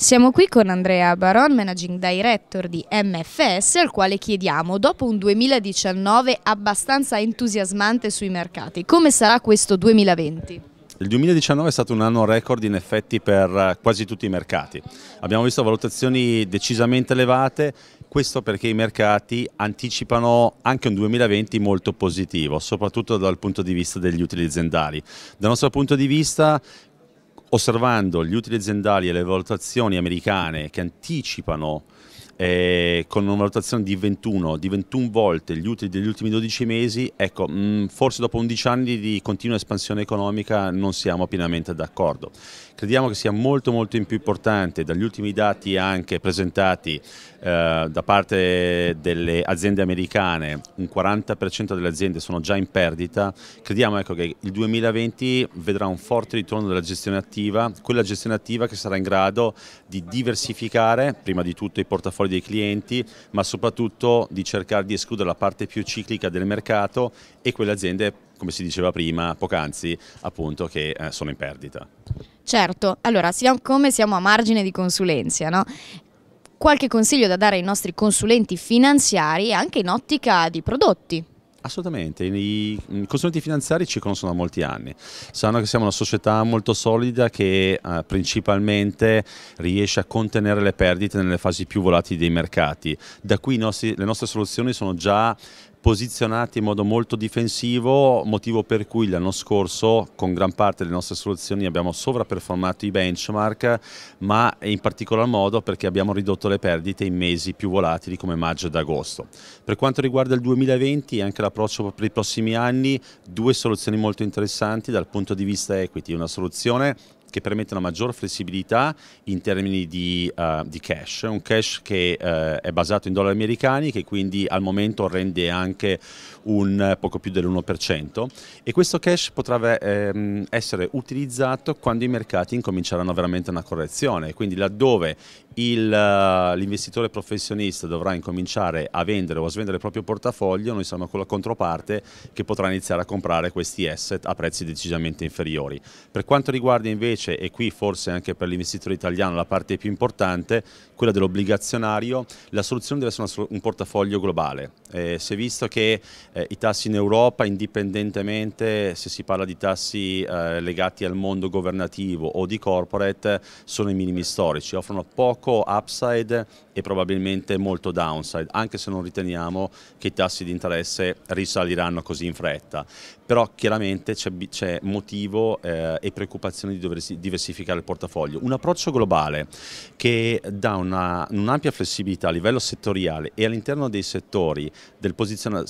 Siamo qui con Andrea Baron, Managing Director di MFS, al quale chiediamo, dopo un 2019 abbastanza entusiasmante sui mercati, come sarà questo 2020? Il 2019 è stato un anno record in effetti per eh, quasi tutti i mercati. Abbiamo visto valutazioni decisamente elevate questo perché i mercati anticipano anche un 2020 molto positivo, soprattutto dal punto di vista degli utili aziendali. Dal nostro punto di vista osservando gli utili aziendali e le valutazioni americane che anticipano eh, con una valutazione di 21, di 21 volte gli utili degli ultimi 12 mesi, ecco, mh, mm, forse dopo 11 anni di continua espansione economica non siamo pienamente d'accordo crediamo che sia molto molto più importante dagli ultimi dati anche presentati eh, da parte delle aziende americane, un 40% delle aziende sono già in perdita, crediamo ecco, che il 2020 vedrà un forte ritorno della gestione attiva, quella gestione attiva che sarà in grado di diversificare prima di tutto i portafogli dei clienti, ma soprattutto di cercare di escludere la parte più ciclica del mercato e quelle aziende come si diceva prima, poc'anzi, appunto, che eh, sono in perdita. Certo, allora, siccome siamo a margine di consulenza, no? qualche consiglio da dare ai nostri consulenti finanziari anche in ottica di prodotti. Assolutamente, i consulenti finanziari ci conoscono da molti anni, sanno che siamo una società molto solida che eh, principalmente riesce a contenere le perdite nelle fasi più volatili dei mercati, da qui nostri, le nostre soluzioni sono già posizionati in modo molto difensivo, motivo per cui l'anno scorso con gran parte delle nostre soluzioni abbiamo sovraperformato i benchmark, ma in particolar modo perché abbiamo ridotto le perdite in mesi più volatili come maggio ed agosto. Per quanto riguarda il 2020 e anche l'approccio per i prossimi anni, due soluzioni molto interessanti dal punto di vista equity, una soluzione che permette una maggior flessibilità in termini di, uh, di cash, un cash che uh, è basato in dollari americani che quindi al momento rende anche un poco più dell'1% e questo cash potrà ehm, essere utilizzato quando i mercati incominceranno veramente una correzione, quindi laddove eh, l'investitore professionista dovrà incominciare a vendere o a svendere il proprio portafoglio, noi siamo con la controparte che potrà iniziare a comprare questi asset a prezzi decisamente inferiori. Per quanto riguarda invece invece, e qui forse anche per l'investitore italiano la parte più importante, quella dell'obbligazionario, la soluzione deve essere un portafoglio globale. Eh, si è visto che eh, i tassi in Europa, indipendentemente se si parla di tassi eh, legati al mondo governativo o di corporate, sono i minimi storici, offrono poco upside e probabilmente molto downside, anche se non riteniamo che i tassi di interesse risaliranno così in fretta. Però chiaramente c'è motivo eh, e preoccupazione di doversi diversificare il portafoglio. Un approccio globale che dà un'ampia un flessibilità a livello settoriale e all'interno dei settori del,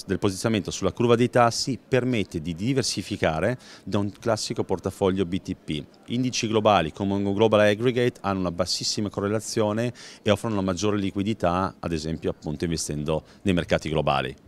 del posizionamento sulla curva dei tassi permette di diversificare da un classico portafoglio BTP. Indici globali come un Global Aggregate hanno una bassissima correlazione e offrono una maggiore liquidità, ad esempio appunto investendo nei mercati globali.